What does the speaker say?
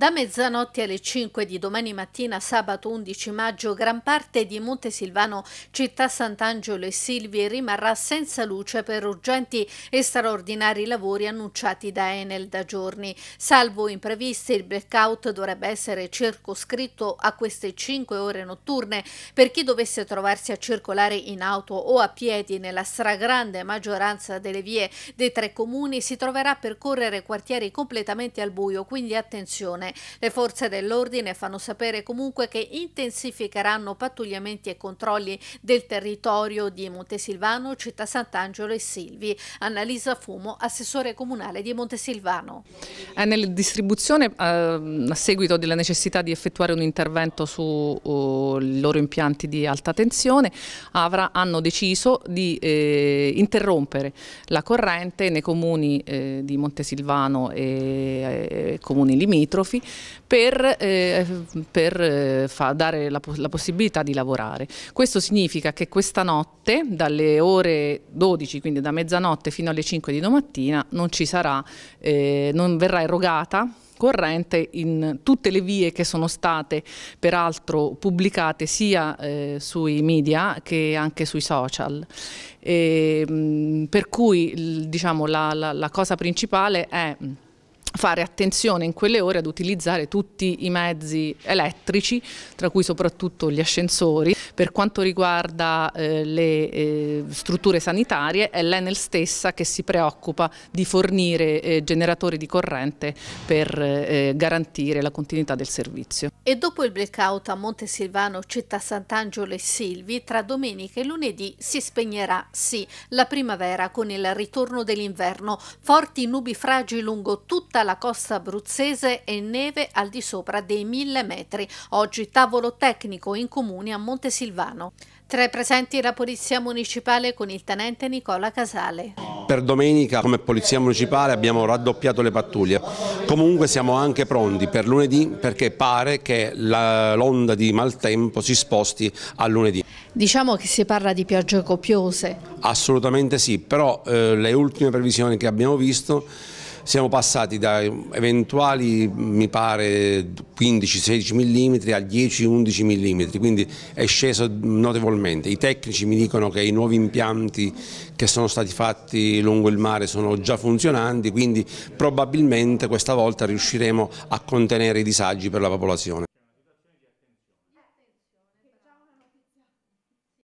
Da mezzanotte alle 5 di domani mattina, sabato 11 maggio, gran parte di Montesilvano, città Sant'Angelo e Silvi rimarrà senza luce per urgenti e straordinari lavori annunciati da Enel da giorni. Salvo imprevisti, il blackout dovrebbe essere circoscritto a queste 5 ore notturne per chi dovesse trovarsi a circolare in auto o a piedi nella stragrande maggioranza delle vie dei tre comuni si troverà a percorrere quartieri completamente al buio, quindi attenzione. Le forze dell'ordine fanno sapere comunque che intensificheranno pattugliamenti e controlli del territorio di Montesilvano, Città Sant'Angelo e Silvi. Annalisa Fumo, assessore comunale di Montesilvano. È eh, nella distribuzione eh, a seguito della necessità di effettuare un intervento sui eh, loro impianti di alta tensione avrà, hanno deciso di eh, interrompere la corrente nei comuni eh, di Montesilvano e comuni limitrofi per, eh, per eh, fa, dare la, la, possibilità di lavorare. Questo significa che questa notte dalle ore 12, quindi da mezzanotte fino alle 5 di domattina, non ci sarà, eh, non verrà erogata corrente in tutte le vie che sono state peraltro pubblicate sia eh, sui media che anche sui social. E, ehm, mh, per cui diciamo, la, la, la cosa principale è fare attenzione in quelle ore ad utilizzare tutti i mezzi elettrici, tra cui soprattutto gli ascensori. Per quanto riguarda eh, le eh, strutture sanitarie è l'Enel stessa che si preoccupa di fornire eh, generatori di corrente per eh, garantire la continuità del servizio. E dopo il blackout a Monte Silvano, Città Sant'Angelo e Silvi, tra domenica e lunedì si spegnerà, sì, la primavera con il ritorno dell'inverno, forti nubi fragili lungo tutta la la costa abruzzese e neve al di sopra dei 1000 metri. Oggi tavolo tecnico in comune a Montesilvano. Tra i presenti la Polizia Municipale con il Tenente Nicola Casale. Per domenica come Polizia Municipale abbiamo raddoppiato le pattuglie, comunque siamo anche pronti per lunedì perché pare che l'onda di maltempo si sposti a lunedì. Diciamo che si parla di piogge copiose. Assolutamente sì, però eh, le ultime previsioni che abbiamo visto siamo passati da eventuali, mi pare, 15-16 mm a 10-11 mm, quindi è sceso notevolmente. I tecnici mi dicono che i nuovi impianti che sono stati fatti lungo il mare sono già funzionanti, quindi probabilmente questa volta riusciremo a contenere i disagi per la popolazione.